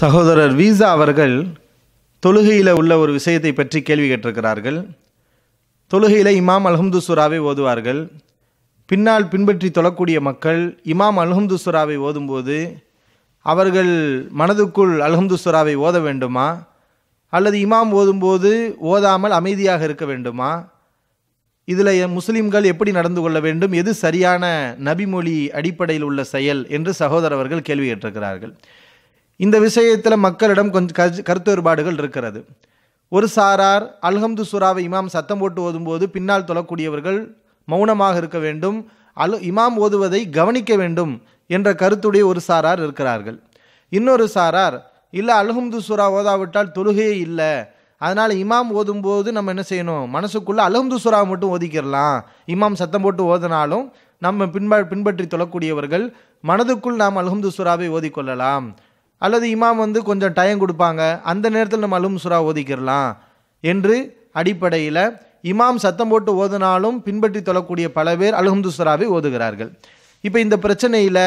சகோதரர் வீசா அவர்கள் தொழுகையில் உள்ள ஒரு விஷயத்தை பற்றி கேள்வி கேட்டிருக்கிறார்கள் தொழுகையில் இமாம் அல்ஹம்து சுராவை ஓதுவார்கள் பின்னால் பின்பற்றி தொழக்கூடிய மக்கள் இமாம் அல்ஹம்து சுராவை ஓதும்போது அவர்கள் மனதுக்குள் அல்ஹம்து சுராவை ஓத வேண்டுமா அல்லது இமாம் ஓதும்போது ஓதாமல் அமைதியாக இருக்க வேண்டுமா இதில் முஸ்லீம்கள் எப்படி நடந்து கொள்ள வேண்டும் எது சரியான நபிமொழி அடிப்படையில் உள்ள செயல் என்று சகோதரவர்கள் கேள்வி கேட்டிருக்கிறார்கள் இந்த விஷயத்தில் மக்களிடம் கொஞ்சம் கருத்து வேறுபாடுகள் இருக்கிறது ஒரு சாரார் அல்ஹம்து சுராவை இமாம் சத்தம் போட்டு ஓதும்போது பின்னால் தொழக்கூடியவர்கள் மௌனமாக இருக்க வேண்டும் அல் இமாம் ஓதுவதை கவனிக்க வேண்டும் என்ற கருத்துடைய ஒரு சாரார் இருக்கிறார்கள் இன்னொரு சாரார் இல்லை அல்ஹம்து சுரா ஓதாவிட்டால் தொழுகையே இல்லை அதனால் இமாம் ஓதும்போது நம்ம என்ன செய்யணும் மனசுக்குள்ளே அல்ஹம்து சுரா மட்டும் ஒதுக்கிடலாம் இமாம் சத்தம் போட்டு ஓதினாலும் நம்ம பின்ப பின்பற்றி தொழக்கூடியவர்கள் மனதுக்குள் நாம் அல்ஹம்து சுராவை ஓதிக்கொள்ளலாம் அல்லது இமாம் வந்து கொஞ்சம் டைம் கொடுப்பாங்க அந்த நேரத்தில் நம்ம அலும் சுரா ஓதிக்கிறலாம் என்று அடிப்படையில் இமாம் சத்தம் போட்டு ஓதுனாலும் பின்பற்றி தொழக்கூடிய பல பேர் அலுகுந்து சுறாவை ஓதுகிறார்கள் இப்போ இந்த பிரச்சனையில்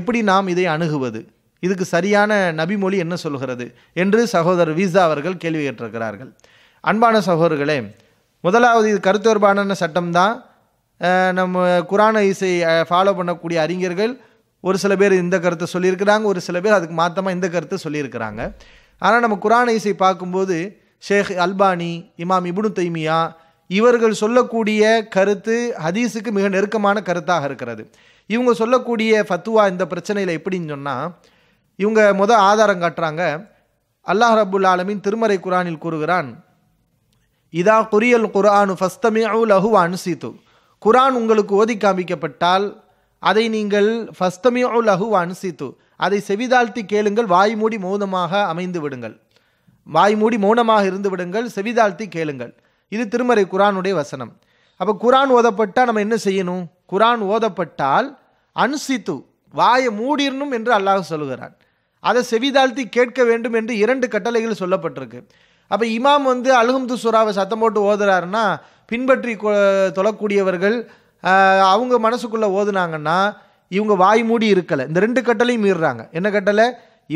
எப்படி நாம் இதை அணுகுவது இதுக்கு சரியான நபிமொழி என்ன சொல்கிறது என்று சகோதரர் வீசா அவர்கள் கேள்வி கேட்டிருக்கிறார்கள் அன்பான சகோதரர்களே முதலாவது இது கருத்தொர்பான சட்டம்தான் நம்ம குரான இசை ஃபாலோ பண்ணக்கூடிய அறிஞர்கள் ஒரு சில பேர் இந்த கருத்தை சொல்லியிருக்கிறாங்க ஒரு சில பேர் அதுக்கு மாற்றமாக இந்த கருத்தை சொல்லியிருக்கிறாங்க ஆனால் நம்ம குரான இசை பார்க்கும்போது ஷேக் அல்பானி இமாம் இபுனு தைமியா இவர்கள் சொல்லக்கூடிய கருத்து ஹதீஸுக்கு மிக நெருக்கமான கருத்தாக இருக்கிறது இவங்க சொல்லக்கூடிய ஃபத்துவா இந்த பிரச்சனையில் எப்படின்னு சொன்னால் இவங்க முத ஆதாரம் காட்டுறாங்க அல்லாஹ் ரபுல் ஆலமின் திருமறை குரானில் கூறுகிறான் இதா குரியல் குரானு ஃபஸ்தமியூ லஹு அனுசித்து குரான் உங்களுக்கு ஓதி காமிக்கப்பட்டால் அதை நீங்கள் ஃபஸ்தமியோ லகு அனுசித்து அதை செவிதாழ்த்தி கேளுங்கள் வாய் மூடி மௌனமாக அமைந்து விடுங்கள் வாய் மூடி மௌனமாக இருந்து விடுங்கள் செவிதாழ்த்தி கேளுங்கள் இது திருமறை குரானுடைய வசனம் அப்போ குரான் ஓதப்பட்டால் நம்ம என்ன செய்யணும் குரான் ஓதப்பட்டால் அனுசித்து வாயை மூடிடணும் என்று அல்லாஹ் சொல்கிறான் அதை செவிதாழ்த்தி கேட்க வேண்டும் என்று இரண்டு கட்டளைகள் சொல்லப்பட்டிருக்கு அப்போ இமாம் வந்து அலுகும்து சுறாவை சத்தம் போட்டு ஓதுறாருன்னா பின்பற்றி தொழக்கூடியவர்கள் அவங்க மனசுக்குள்ளே ஓதுனாங்கன்னா இவங்க வாய் மூடி இருக்கலை இந்த ரெண்டு கட்டளையும் மீறுறாங்க என்ன கட்டளை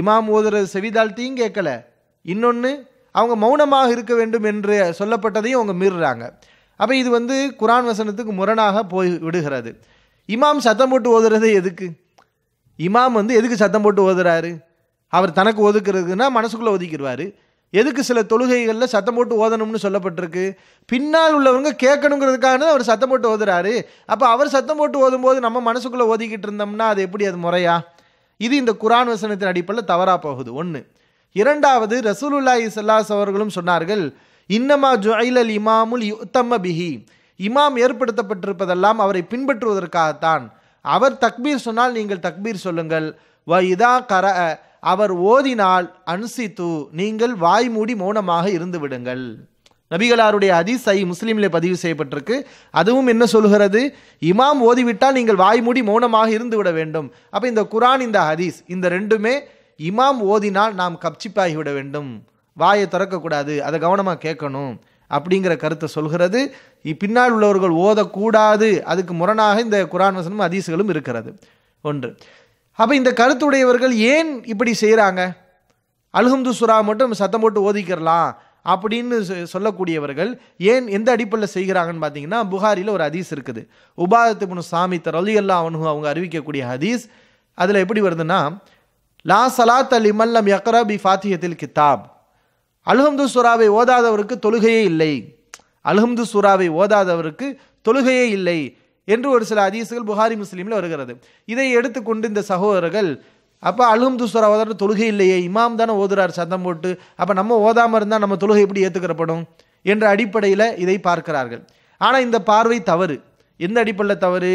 இமாம் ஓதுறது செவிதாழ்த்தியும் கேட்கலை இன்னொன்று அவங்க மௌனமாக இருக்க வேண்டும் என்று சொல்லப்பட்டதையும் அவங்க மீறுறாங்க அப்போ இது வந்து குரான் வசனத்துக்கு முரணாக போய் விடுகிறது இமாம் சத்தம் போட்டு ஓதுறது எதுக்கு இமாம் வந்து எதுக்கு சத்தம் போட்டு ஓதுறாரு அவர் தனக்கு ஒதுக்குறதுன்னா மனசுக்குள்ளே ஒதுக்கிடுவார் எதுக்கு சில தொழுகைகளில் சத்தம் போட்டு ஓதணும்னு சொல்லப்பட்டிருக்கு பின்னால் உள்ளவங்க கேட்கணுங்கிறதுக்காக அவர் சத்தம் போட்டு ஓதுறாரு அப்போ அவர் சத்தம் போட்டு ஓதும்போது நம்ம மனசுக்குள்ளே ஓதிக்கிட்டு இருந்தோம்னா அது எப்படி அது முறையா இது இந்த குரான் வசனத்தின் அடிப்படையில் தவறாக போகுது ஒன்று இரண்டாவது ரசூலுல்லாஹி சல்லாஸ் அவர்களும் சொன்னார்கள் இன்னமா ஜுஐல் அல் இமாமுல் யுத்தம்ம பிஹி இமாம் ஏற்படுத்தப்பட்டிருப்பதெல்லாம் அவரை பின்பற்றுவதற்காகத்தான் அவர் தக்பீர் சொன்னால் நீங்கள் தக்பீர் சொல்லுங்கள் வ இதா கர அவர் ஓதினால் அன்சித்து நீங்கள் வாய்மூடி மௌனமாக இருந்து விடுங்கள் நபிகளாருடைய அதிசை முஸ்லீமில் பதிவு செய்யப்பட்டிருக்கு அதுவும் என்ன சொல்கிறது இமாம் ஓதிவிட்டால் நீங்கள் வாய்மூடி மௌனமாக இருந்து விட வேண்டும் அப்போ இந்த குரான் இந்த ஹதீஸ் இந்த ரெண்டுமே இமாம் ஓதினால் நாம் கப்சிப்பாகிவிட விட வேண்டும் வாயை திறக்கக்கூடாது அதை கவனமாக கேட்கணும் அப்படிங்கிற கருத்தை சொல்கிறது பின்னால் உள்ளவர்கள் ஓதக்கூடாது அதுக்கு முரணாக இந்த குரான் வசனமும் அதீசுகளும் இருக்கிறது ஒன்று அப்போ இந்த கருத்துடையவர்கள் ஏன் இப்படி செய்கிறாங்க அல்ஹம்து சுறா மட்டும் சத்தம் போட்டு ஓதிக்கிறலாம் அப்படின்னு சொல்லக்கூடியவர்கள் ஏன் எந்த அடிப்படையில் செய்கிறாங்கன்னு பார்த்தீங்கன்னா புகாரியில் ஒரு ஹதீஸ் இருக்குது உபாதத்து முனு சாமி தரலி அல்லா அவனு அவங்க அறிவிக்கக்கூடிய ஹதீஸ் அதில் எப்படி வருதுன்னா லா சலாத் அல் இமல்லம் யக்ரா ஃபாத்தியத்தில் கித்தாப் அல்ஹம்து சுறாவை ஓதாதவருக்கு தொழுகையே இல்லை அல்ஹம்து சுறாவை ஓதாதவருக்கு தொழுகையே இல்லை என்று ஒரு சில அதிசுகள் புகாரி முஸ்லீமில் வருகிறது இதை எடுத்துக்கொண்டு இந்த சகோதரர்கள் அப்போ அல்ஹம் துஸ்வரா ஓதாட்டு தொழுகை இல்லையே இமாம் தானே ஓதுறார் சத்தம் போட்டு அப்போ நம்ம ஓதாமல் இருந்தால் நம்ம தொழுகை எப்படி ஏற்றுக்கிறப்படும் என்ற அடிப்படையில் இதை பார்க்கிறார்கள் ஆனால் இந்த பார்வை தவறு எந்த அடிப்படையில் தவறு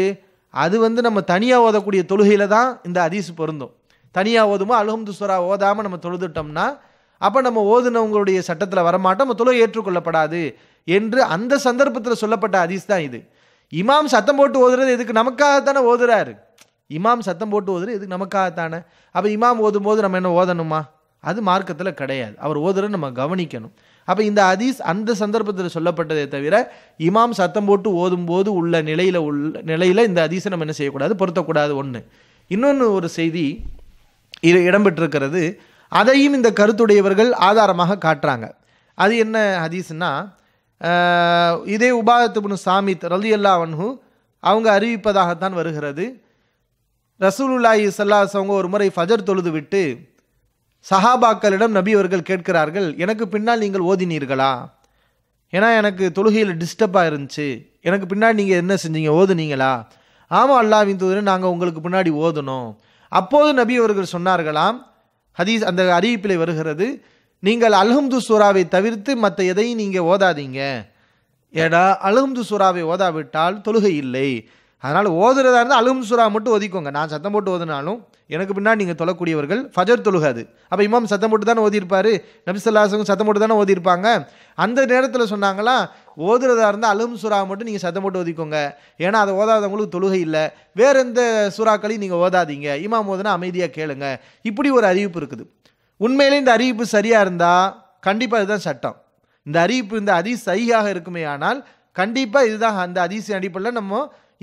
அது வந்து நம்ம தனியாக ஓதக்கூடிய தொழுகையில் தான் இந்த அதிசு பொருந்தும் தனியாக ஓதுமோ அல்ஹம் துஸ்வரா ஓதாமல் நம்ம தொழுதுட்டோம்னா அப்போ நம்ம ஓதுனவங்களுடைய சட்டத்தில் வரமாட்டோம் நம்ம தொழுகை ஏற்றுக்கொள்ளப்படாது என்று அந்த சந்தர்ப்பத்தில் சொல்லப்பட்ட அதிசு தான் இது இமாம் சத்தம் போட்டு ஓதுறது எதுக்கு நமக்காக தானே ஓதுறாரு இமாம் சத்தம் போட்டு ஓதுறது எதுக்கு நமக்காக தானே அப்போ இமாம் ஓதும் போது நம்ம என்ன ஓதணுமா அது மார்க்கத்தில் கிடையாது அவர் ஓதுறது நம்ம கவனிக்கணும் அப்போ இந்த அதீஸ் அந்த சந்தர்ப்பத்தில் சொல்லப்பட்டதே தவிர இமாம் சத்தம் போட்டு ஓதும்போது உள்ள நிலையில் உள்ள நிலையில் இந்த அதீஸை நம்ம என்ன செய்யக்கூடாது பொருத்தக்கூடாது ஒன்று இன்னொன்று ஒரு செய்தி இது இடம்பெற்றிருக்கிறது அதையும் இந்த கருத்துடையவர்கள் ஆதாரமாக காட்டுறாங்க அது என்ன ஹதீஸ்னால் இதே உபாதத்துபுனு சாமித் ரலி அல்லா வன்ஹு அவங்க அறிவிப்பதாகத்தான் வருகிறது ரசூலுல்லாஹி சல்லாஸ் அவங்க ஒரு முறை ஃபஜர் தொழுது விட்டு சஹாபாக்களிடம் நபி அவர்கள் கேட்கிறார்கள் எனக்கு பின்னால் நீங்கள் ஓதினீர்களா ஏன்னா எனக்கு தொழுகையில் டிஸ்டர்பாக இருந்துச்சு எனக்கு பின்னாடி நீங்கள் என்ன செஞ்சீங்க ஓதுனீங்களா ஆமாம் அல்லாவின் தூதர் நாங்கள் உங்களுக்கு பின்னாடி ஓதணும் அப்போது நபி அவர்கள் சொன்னார்களாம் ஹதீஸ் அந்த அறிவிப்பில் வருகிறது நீங்கள் அல்ஹம்து சூறாவை தவிர்த்து மற்ற எதையும் நீங்கள் ஓதாதீங்க ஏடா அல்ஹம்து சூறாவை ஓதாவிட்டால் தொழுகை இல்லை அதனால் ஓதுறதா இருந்தால் அல்ஹம் சூறா மட்டும் ஒதுக்கோங்க நான் சத்தம் போட்டு ஓதுனாலும் எனக்கு பின்னால் நீங்கள் தொழக்கூடியவர்கள் ஃபஜர் தொழுகாது அப்போ இமாம் சத்தம் போட்டு தானே ஓதியிருப்பார் நபிசல்லாசங்க சத்தம் போட்டு தானே ஓதியிருப்பாங்க அந்த நேரத்தில் சொன்னாங்களா ஓதுறதா இருந்தால் அலும் சூறாவை மட்டும் நீங்கள் சத்தம் போட்டு ஒதிக்கோங்க ஏன்னா அதை ஓதாதவங்களுக்கு தொழுகை இல்லை வேறு எந்த சுறாக்களையும் நீங்கள் ஓதாதீங்க இமாம் ஓதுனா அமைதியாக கேளுங்க இப்படி ஒரு அறிவிப்பு இருக்குது உண்மையிலே இந்த அறிவிப்பு சரியாக இருந்தால் கண்டிப்பாக இதுதான் சட்டம் இந்த அறிவிப்பு இந்த அதி சரியாக இருக்குமே ஆனால் கண்டிப்பாக இதுதான் அந்த அதிசய அடிப்படையில் நம்ம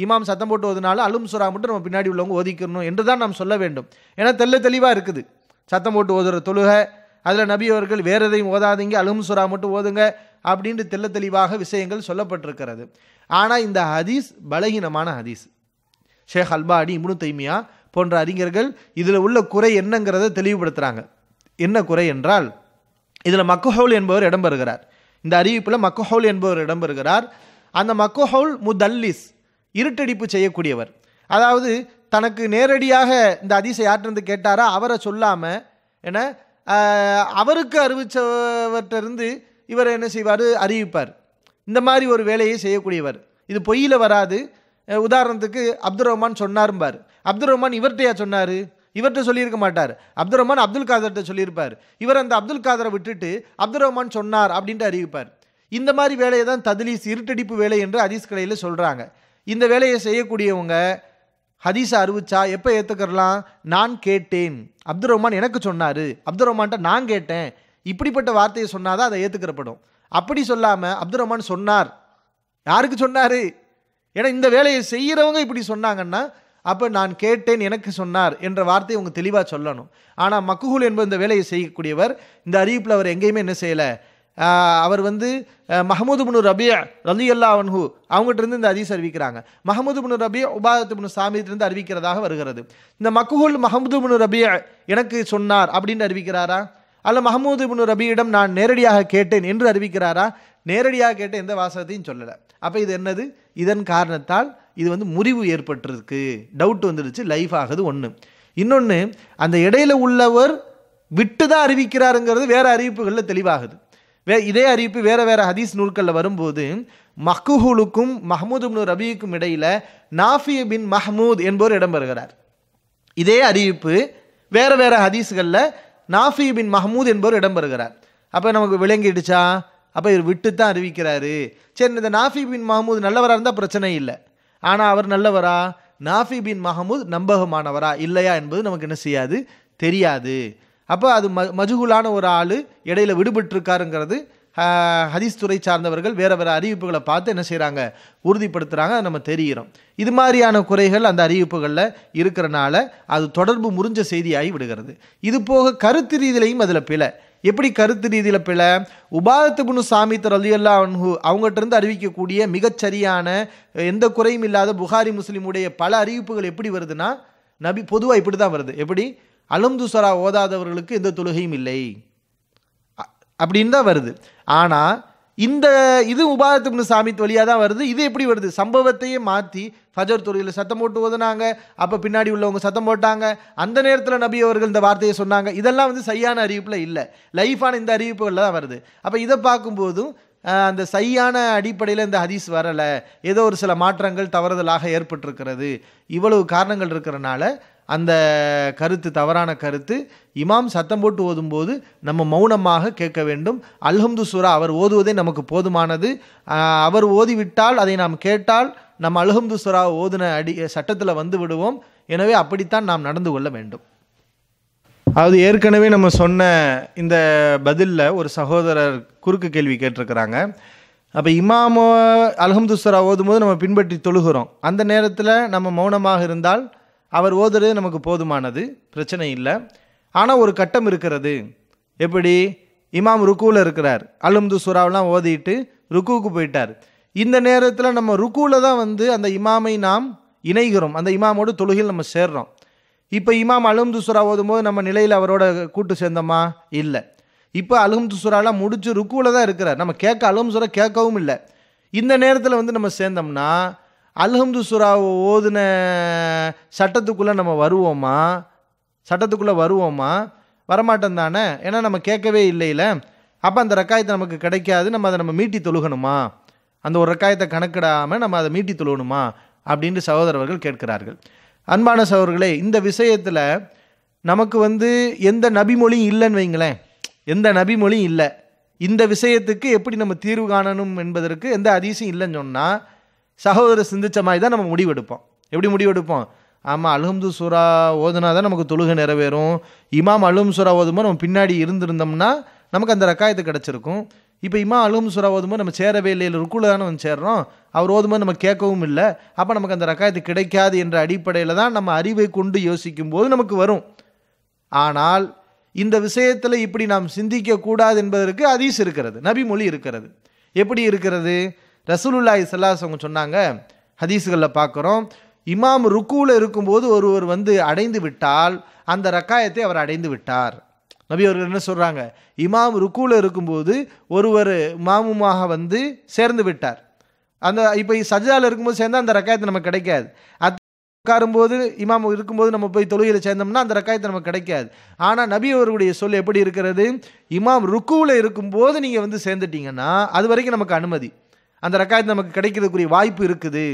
இமாம் சத்தம் போட்டு ஓதுனாலும் அலும் சுறா மட்டும் நம்ம பின்னாடி உள்ளவங்க ஓதிக்கணும் என்று தான் நாம் சொல்ல வேண்டும் ஏன்னா தெல்ல தெளிவாக இருக்குது சத்தம் போட்டு ஓதுகிற தொழுகை அதில் நபி அவர்கள் வேறு எதையும் ஓதாதீங்க அலும் சுறா மட்டும் ஓதுங்க அப்படின்ட்டு தெல்ல தெளிவாக விஷயங்கள் சொல்லப்பட்டிருக்கிறது ஆனால் இந்த ஹதீஸ் பலகீனமான ஹதீஸ் ஷேக் அல்பாடி இப்னு தைமியா போன்ற அறிஞர்கள் இதில் உள்ள குறை என்னங்கிறத தெளிவுபடுத்துகிறாங்க என்ன குறை என்றால் இதில் மக்கஹவுல் என்பவர் இடம்பெறுகிறார் இந்த அறிவிப்பில் மக்கஹவுல் என்பவர் இடம்பெறுகிறார் அந்த மக்கஹவுல் முதல்லிஸ் இருட்டடிப்பு செய்யக்கூடியவர் அதாவது தனக்கு நேரடியாக இந்த அதிசை ஆற்றிருந்து கேட்டாரா அவரை சொல்லாமல் என அவருக்கு அறிவித்தவற்றிருந்து இவர் என்ன செய்வார் அறிவிப்பார் இந்த மாதிரி ஒரு வேலையை செய்யக்கூடியவர் இது பொய்யில் வராது உதாரணத்துக்கு அப்துல் ரஹ்மான் சொன்னார்பார் அப்துல் ரஹ்மான் இவர்கிட்டையா சொன்னார் இவர்கிட்ட சொல்லியிருக்க மாட்டார் அப்துல் ரஹ்மான் அப்துல் காதர்கிட்ட சொல்லியிருப்பார் இவர் அந்த அப்துல் காதரை விட்டுட்டு அப்துல் ரஹ்மான் சொன்னார் அப்படின்ட்டு அறிவிப்பார் இந்த மாதிரி வேலையை தான் ததிலீஸ் இருட்டடிப்பு வேலை என்று ஹதீஸ் கடையில் சொல்கிறாங்க இந்த வேலையை செய்யக்கூடியவங்க ஹதீஸை அறிவிச்சா எப்போ ஏற்றுக்கிறலாம் நான் கேட்டேன் அப்துல் ரஹ்மான் எனக்கு சொன்னார் அப்துல் ரஹ்மான்ட்ட நான் கேட்டேன் இப்படிப்பட்ட வார்த்தையை சொன்னால் தான் அதை ஏற்றுக்கிறப்படும் அப்படி சொல்லாமல் அப்துல் ரஹ்மான் சொன்னார் யாருக்கு சொன்னார் ஏன்னா இந்த வேலையை செய்கிறவங்க இப்படி சொன்னாங்கன்னா அப்போ நான் கேட்டேன் எனக்கு சொன்னார் என்ற வார்த்தையை உங்கள் தெளிவாக சொல்லணும் ஆனால் மக்குகுல் என்பது இந்த வேலையை செய்யக்கூடியவர் இந்த அறிவிப்பில் அவர் எங்கேயுமே என்ன செய்யலை அவர் வந்து மஹமூது புனு ரபியா ரலி அல்லா அவன்ஹூ அவங்ககிட்ட இந்த அதிஸ் அறிவிக்கிறாங்க மஹமூது புனு ரபியா உபாதத்து புனு சாமியிட்டிருந்து அறிவிக்கிறதாக வருகிறது இந்த மக்குகுல் மஹமூது புனு ரபியா எனக்கு சொன்னார் அப்படின்னு அறிவிக்கிறாரா அல்ல மஹமூது புனு ரபியிடம் நான் நேரடியாக கேட்டேன் என்று அறிவிக்கிறாரா நேரடியாக கேட்ட எந்த வாசகத்தையும் சொல்லலை அப்போ இது என்னது இதன் காரணத்தால் இது வந்து முறிவு ஏற்பட்டிருக்கு டவுட் வந்துடுச்சு லைஃப் ஆகுது ஒன்று இன்னொன்று அந்த இடையில உள்ளவர் விட்டு தான் அறிவிக்கிறாருங்கிறது வேறு அறிவிப்புகளில் தெளிவாகுது வே இதே அறிவிப்பு வேறு வேறு ஹதீஸ் நூல்களில் வரும்போது மக்குஹூலுக்கும் மஹமூது பின் ரபிக்கும் இடையில் நாஃபிய பின் மஹமூத் என்பவர் இடம்பெறுகிறார் இதே அறிவிப்பு வேறு வேறு ஹதீஸ்களில் நாஃபி பின் மஹமூத் என்பவர் இடம்பெறுகிறார் அப்போ நமக்கு விளங்கிடுச்சா அப்போ இவர் விட்டு தான் அறிவிக்கிறாரு சரி இந்த நாஃபி பின் மஹமூத் நல்லவராக இருந்தால் பிரச்சனை இல்லை ஆனால் அவர் நல்லவரா நாஃபி பின் மஹமூத் நம்பகமானவரா இல்லையா என்பது நமக்கு என்ன செய்யாது தெரியாது அப்போ அது ம மஜுகுலான ஒரு ஆள் இடையில விடுபட்டிருக்காருங்கிறது ஹதீஸ் துறை சார்ந்தவர்கள் வேறு வேறு அறிவிப்புகளை பார்த்து என்ன செய்கிறாங்க உறுதிப்படுத்துகிறாங்க நம்ம தெரிகிறோம் இது மாதிரியான குறைகள் அந்த அறிவிப்புகளில் இருக்கிறனால அது தொடர்பு முறிஞ்ச செய்தியாகி விடுகிறது இது போக கருத்து ரீதியிலையும் அதில் பிழை எப்படி கருத்து ரீதியில் பிழை உபாதத்து புனு சாமித்தர் அலியல்லா அன்ஹு அவங்ககிட்ட அறிவிக்கக்கூடிய மிகச்சரியான எந்த குறையும் இல்லாத புகாரி முஸ்லீமுடைய பல அறிவிப்புகள் எப்படி வருதுன்னா நபி பொதுவாக இப்படி தான் வருது எப்படி அலம்துசரா ஓதாதவர்களுக்கு எந்த தொழுகையும் இல்லை அப்படின்னு தான் வருது ஆனால் இந்த இது உபாதத்துப்னு சாமித் வழியாக தான் வருது இது எப்படி வருது சம்பவத்தையே மாற்றி ஃபஜர் துறையில் சத்தம் போட்டு ஓதுனாங்க அப்போ பின்னாடி உள்ளவங்க சத்தம் போட்டாங்க அந்த நேரத்தில் நபி அவர்கள் இந்த வார்த்தையை சொன்னாங்க இதெல்லாம் வந்து சரியான அறிவிப்பில் இல்லை லைஃபான இந்த அறிவிப்புகளில் தான் வருது அப்போ இதை பார்க்கும்போதும் அந்த சரியான அடிப்படையில் இந்த ஹதீஸ் வரலை ஏதோ ஒரு சில மாற்றங்கள் தவறுதலாக ஏற்பட்டிருக்கிறது இவ்வளவு காரணங்கள் இருக்கிறனால அந்த கருத்து தவறான கருத்து இமாம் சத்தம் போட்டு ஓதும்போது நம்ம மௌனமாக கேட்க வேண்டும் அல்ஹம்து சூரா அவர் ஓதுவதே நமக்கு போதுமானது அவர் ஓதிவிட்டால் அதை நாம் கேட்டால் நம் அல்ஹம்து சுரா ஓதுன அடி சட்டத்தில் வந்து விடுவோம் எனவே அப்படித்தான் நாம் நடந்து கொள்ள வேண்டும் அது ஏற்கனவே நம்ம சொன்ன இந்த பதிலில் ஒரு சகோதரர் குறுக்கு கேள்வி கேட்டிருக்கிறாங்க அப்போ இமாமோ அலஹம்துஸ்வரா ஓதும்போது நம்ம பின்பற்றி தொழுகிறோம் அந்த நேரத்தில் நம்ம மௌனமாக இருந்தால் அவர் ஓதுறது நமக்கு போதுமானது பிரச்சனை இல்லை ஆனால் ஒரு கட்டம் இருக்கிறது எப்படி இமாம் ருக்குவில் இருக்கிறார் அலும்து சுறாவெலாம் ஓதிட்டு ருக்குவுக்கு போயிட்டார் இந்த நேரத்தில் நம்ம ருக்குவில் தான் வந்து அந்த இமாமை நாம் இணைகிறோம் அந்த இமாமோடு தொழுகையில் நம்ம சேர்றோம் இப்போ இமாம் அலும்து சுரா ஓதும்போது நம்ம நிலையில் அவரோட கூட்டு சேர்ந்தோமா இல்லை இப்போ அலும்து சுறாலாம் முடிச்சு ருக்குவில் தான் இருக்கிறார் நம்ம கேட்க சுரா கேட்கவும் இல்லை இந்த நேரத்தில் வந்து நம்ம சேர்ந்தோம்னா அல்ஹம்து சுராவை ஓதுன சட்டத்துக்குள்ளே நம்ம வருவோமா சட்டத்துக்குள்ளே வருவோமா வரமாட்டோம் தானே ஏன்னா நம்ம கேட்கவே இல்லையில அப்போ அந்த ரக்காயத்தை நமக்கு கிடைக்காது நம்ம அதை நம்ம மீட்டி தொழுகணுமா அந்த ஒரு ரக்காயத்தை கணக்கிடாமல் நம்ம அதை மீட்டி தொழுகணுமா அப்படின்ட்டு சகோதரர்கள் கேட்கிறார்கள் அன்பான சகோதரர்களே இந்த விஷயத்தில் நமக்கு வந்து எந்த நபிமொழியும் இல்லைன்னு வைங்களேன் எந்த நபிமொழியும் இல்லை இந்த விஷயத்துக்கு எப்படி நம்ம தீர்வு காணணும் என்பதற்கு எந்த அதிசயம் இல்லைன்னு சொன்னால் சகோதரர் சிந்தித்த மாதிரி தான் நம்ம முடிவெடுப்போம் எப்படி முடிவெடுப்போம் ஆமாம் அலும்து சுரா ஓதுனா தான் நமக்கு தொழுகை நிறைவேறும் இமாம் அலும் சுரா ஓதுமோ நம்ம பின்னாடி இருந்திருந்தோம்னா நமக்கு அந்த ரக்காயத்து கிடச்சிருக்கும் இப்போ இமாம் அலும் சுரா ஓதுமோ நம்ம சேரவே இல்லை ருக்குல தானே வந்து சேர்றோம் அவர் ஓதும்போது நம்ம கேட்கவும் இல்லை அப்போ நமக்கு அந்த ரக்காயத்து கிடைக்காது என்ற அடிப்படையில் தான் நம்ம அறிவை கொண்டு யோசிக்கும் போது நமக்கு வரும் ஆனால் இந்த விஷயத்தில் இப்படி நாம் சிந்திக்கக்கூடாது என்பதற்கு அதீஸ் இருக்கிறது நபிமொழி இருக்கிறது எப்படி இருக்கிறது ரசூலுல்லாஹி சல்லாஸ் அவங்க சொன்னாங்க ஹதீஸுகளில் பார்க்குறோம் இமாம் ருக்குவில் இருக்கும்போது ஒருவர் வந்து அடைந்து விட்டால் அந்த ரக்காயத்தை அவர் அடைந்து விட்டார் நபி அவர்கள் என்ன சொல்கிறாங்க இமாம் ருக்குவில் இருக்கும்போது ஒருவர் மாமுமாக வந்து சேர்ந்து விட்டார் அந்த இப்போ சஜாவில் இருக்கும்போது சேர்ந்தால் அந்த ரக்காயத்தை நமக்கு கிடைக்காது அத் உட்காரும்போது இமாம் இருக்கும்போது நம்ம போய் தொழுகையில் சேர்ந்தோம்னா அந்த ரக்காயத்தை நமக்கு கிடைக்காது ஆனால் நபி அவர்களுடைய சொல் எப்படி இருக்கிறது இமாம் ருக்குவில் இருக்கும்போது நீங்கள் வந்து சேர்ந்துட்டீங்கன்னா அது வரைக்கும் நமக்கு அனுமதி அந்த ரக்காயத் நமக்கு கிடைக்கிறதுக்குரிய வாய்ப்பு இருக்குது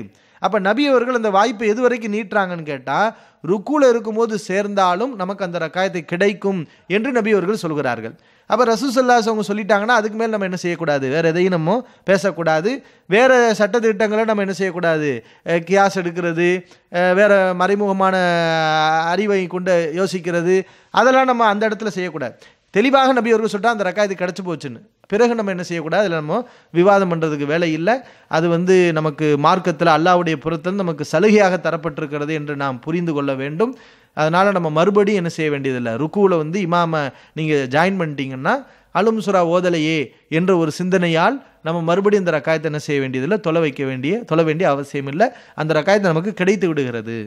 அப்போ நபி அவர்கள் அந்த வாய்ப்பை எது வரைக்கும் நீட்டுறாங்கன்னு கேட்டால் ருக்குல இருக்கும்போது சேர்ந்தாலும் நமக்கு அந்த ரக்காயத்தை கிடைக்கும் என்று நபி அவர்கள் சொல்கிறார்கள் அப்போ ரசூசல்லாஸ் அவங்க சொல்லிட்டாங்கன்னா அதுக்கு மேலே நம்ம என்ன செய்யக்கூடாது வேறு எதையும் நம்ம பேசக்கூடாது வேறு சட்டத்திட்டங்களை நம்ம என்ன செய்யக்கூடாது கியாஸ் எடுக்கிறது வேறு மறைமுகமான அறிவை கொண்டு யோசிக்கிறது அதெல்லாம் நம்ம அந்த இடத்துல செய்யக்கூடாது தெளிவாக நபி அவர்கள் சொல்லிட்டால் அந்த ரக்காயத்து கிடச்சி போச்சுன்னு பிறகு நம்ம என்ன செய்யக்கூடாது இல்லை நம்ம விவாதம் பண்ணுறதுக்கு வேலை இல்லை அது வந்து நமக்கு மார்க்கத்தில் அல்லாவுடைய புறத்தில் நமக்கு சலுகையாக தரப்பட்டிருக்கிறது என்று நாம் புரிந்து கொள்ள வேண்டும் அதனால் நம்ம மறுபடியும் என்ன செய்ய வேண்டியதில்லை ருக்குவில் வந்து இமாமை நீங்கள் ஜாயின் பண்ணிட்டீங்கன்னா அலும் சுரா ஓதலையே என்ற ஒரு சிந்தனையால் நம்ம மறுபடியும் இந்த ரக்காயத்தை என்ன செய்ய வேண்டியதில்லை தொலை வைக்க வேண்டிய தொலை வேண்டிய அவசியம் இல்லை அந்த ரக்காயத்தை நமக்கு கிடைத்து விடுகிறது